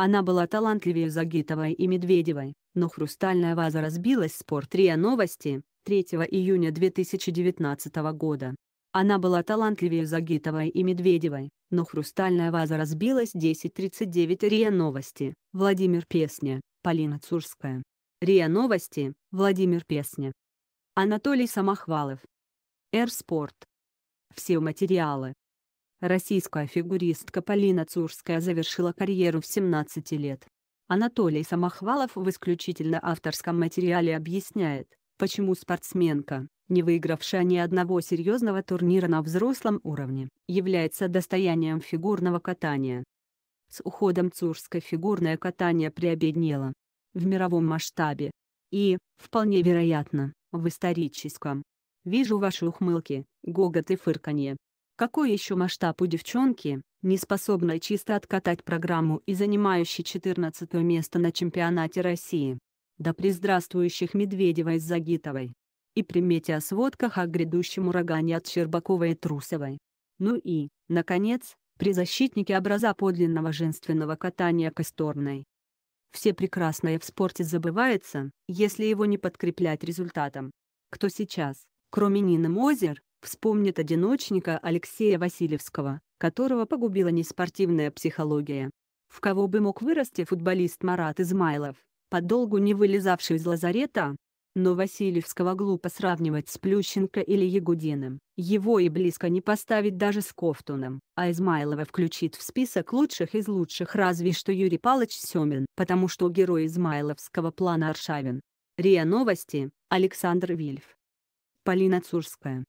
Она была талантливее Загитовой и Медведевой, но «Хрустальная ваза» разбилась спор РИА Новости, 3 июня 2019 года. Она была талантливее Загитовой и Медведевой, но «Хрустальная ваза» разбилась 10.39 РИА Новости, Владимир Песня, Полина Цурская. РИА Новости, Владимир Песня. Анатолий Самохвалов. Эр Спорт. Все материалы Российская фигуристка Полина Цурская завершила карьеру в 17 лет. Анатолий Самохвалов в исключительно авторском материале объясняет, почему спортсменка, не выигравшая ни одного серьезного турнира на взрослом уровне, является достоянием фигурного катания. С уходом Цурской фигурное катание приобеднело. В мировом масштабе. И, вполне вероятно, в историческом. Вижу ваши ухмылки, гогот и фырканье. Какой еще масштаб у девчонки, не способной чисто откатать программу и занимающей 14 место на чемпионате России? Да приздравствующих Медведевой с Загитовой. И о сводках о грядущем урагане от Щербаковой и Трусовой. Ну и, наконец, при защитнике образа подлинного женственного катания Косторной. Все прекрасное в спорте забывается, если его не подкреплять результатом. Кто сейчас, кроме Нины Мозер, вспомнит одиночника Алексея Васильевского, которого погубила неспортивная психология. В кого бы мог вырасти футболист Марат Измайлов, подолгу не вылезавший из лазарета? Но Васильевского глупо сравнивать с Плющенко или Ягудиным. Его и близко не поставить даже с Кофтуном, а Измайлова включит в список лучших из лучших разве что Юрий Палыч Семин, потому что герой измайловского плана Аршавин. РИА Новости, Александр Вильф. Полина Цурская.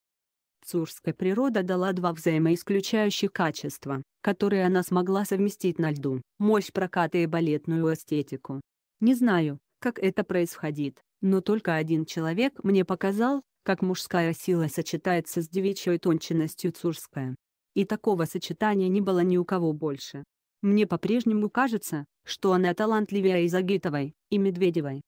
Цурская природа дала два взаимоисключающих качества, которые она смогла совместить на льду – мощь проката и балетную эстетику. Не знаю, как это происходит, но только один человек мне показал, как мужская сила сочетается с девичьей тонченностью Цурская. И такого сочетания не было ни у кого больше. Мне по-прежнему кажется, что она талантливее Изагитовой и Медведевой.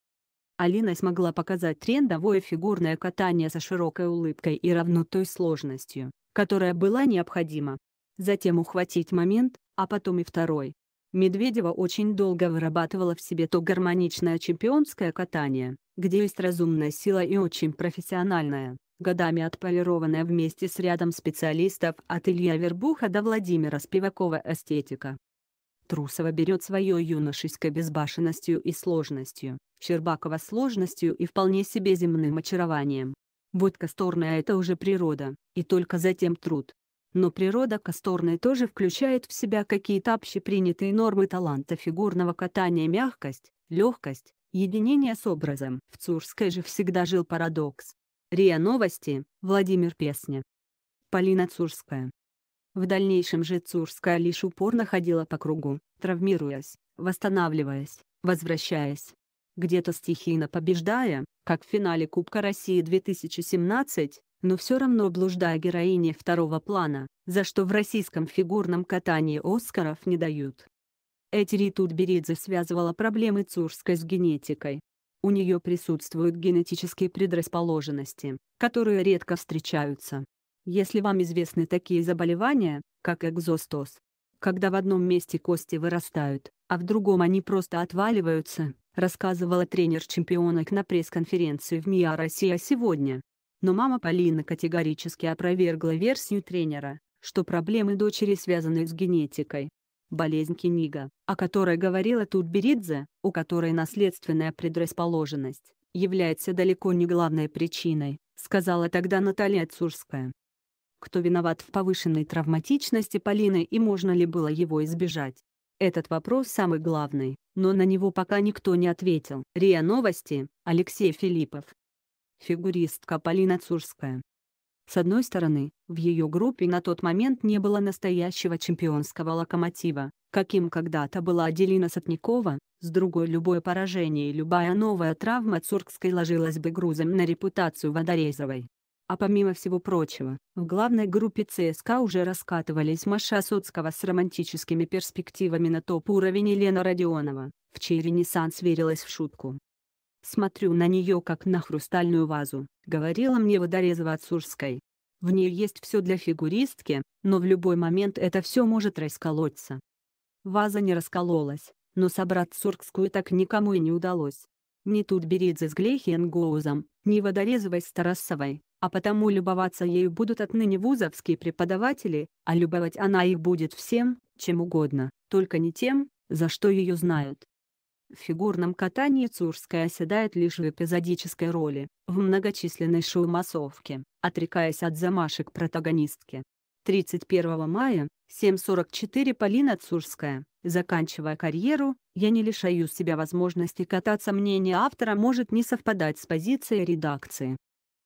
Алина смогла показать трендовое фигурное катание со широкой улыбкой и равно сложностью, которая была необходима. Затем ухватить момент, а потом и второй. Медведева очень долго вырабатывала в себе то гармоничное чемпионское катание, где есть разумная сила и очень профессиональная, годами отполированная вместе с рядом специалистов от Илья Вербуха до Владимира Спивакова эстетика. Трусова берет свое юношеской безбашенностью и сложностью, Щербакова сложностью и вполне себе земным очарованием. Вот Касторная – это уже природа, и только затем труд. Но природа Касторной тоже включает в себя какие-то общепринятые нормы таланта фигурного катания мягкость, легкость, единение с образом. В Цурской же всегда жил парадокс. РИА Новости, Владимир Песня. Полина Цурская. В дальнейшем же Цурская лишь упорно ходила по кругу, травмируясь, восстанавливаясь, возвращаясь. Где-то стихийно побеждая, как в финале Кубка России 2017, но все равно блуждая героине второго плана, за что в российском фигурном катании Оскаров не дают. Этери Тутберидзе связывала проблемы Цурской с генетикой. У нее присутствуют генетические предрасположенности, которые редко встречаются. Если вам известны такие заболевания, как экзостоз, когда в одном месте кости вырастают, а в другом они просто отваливаются, рассказывала тренер чемпионок на пресс-конференции в МИА «Россия сегодня». Но мама Полины категорически опровергла версию тренера, что проблемы дочери связаны с генетикой. Болезнь Кенига, о которой говорила Турберидзе, у которой наследственная предрасположенность, является далеко не главной причиной, сказала тогда Наталья Цурская кто виноват в повышенной травматичности Полины и можно ли было его избежать. Этот вопрос самый главный, но на него пока никто не ответил. РИА Новости, Алексей Филиппов. Фигуристка Полина Цурская. С одной стороны, в ее группе на тот момент не было настоящего чемпионского локомотива, каким когда-то была Аделина Сотникова, с другой любое поражение и любая новая травма Цуркской ложилась бы грузом на репутацию Водорезовой. А помимо всего прочего, в главной группе ЦСКА уже раскатывались Маша Соцкого с романтическими перспективами на топ-уровень и Лена Родионова, в чей ренессанс верилась в шутку. «Смотрю на нее как на хрустальную вазу», — говорила мне водорезова от Сурской. «В ней есть все для фигуристки, но в любой момент это все может расколоться». Ваза не раскололась, но собрать Сургскую так никому и не удалось. Ни тут Турберидзе с Глейхенгоузом, ни Водорезовой с Тарасовой, а потому любоваться ею будут отныне вузовские преподаватели, а любовать она их будет всем, чем угодно, только не тем, за что ее знают. В фигурном катании Цурская оседает лишь в эпизодической роли, в многочисленной шоу-массовке, отрекаясь от замашек протагонистки. 31 мая, 7.44 Полина Цурская, заканчивая карьеру, я не лишаю себя возможности кататься мнение автора может не совпадать с позицией редакции,